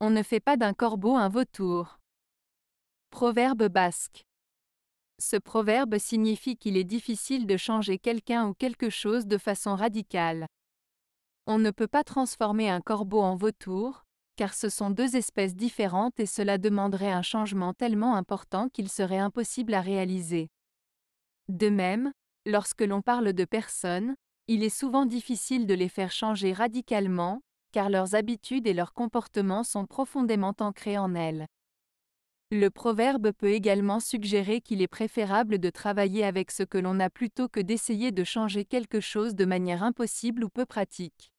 On ne fait pas d'un corbeau un vautour. Proverbe basque. Ce proverbe signifie qu'il est difficile de changer quelqu'un ou quelque chose de façon radicale. On ne peut pas transformer un corbeau en vautour, car ce sont deux espèces différentes et cela demanderait un changement tellement important qu'il serait impossible à réaliser. De même, lorsque l'on parle de personnes, il est souvent difficile de les faire changer radicalement, car leurs habitudes et leurs comportements sont profondément ancrés en elles. Le proverbe peut également suggérer qu'il est préférable de travailler avec ce que l'on a plutôt que d'essayer de changer quelque chose de manière impossible ou peu pratique.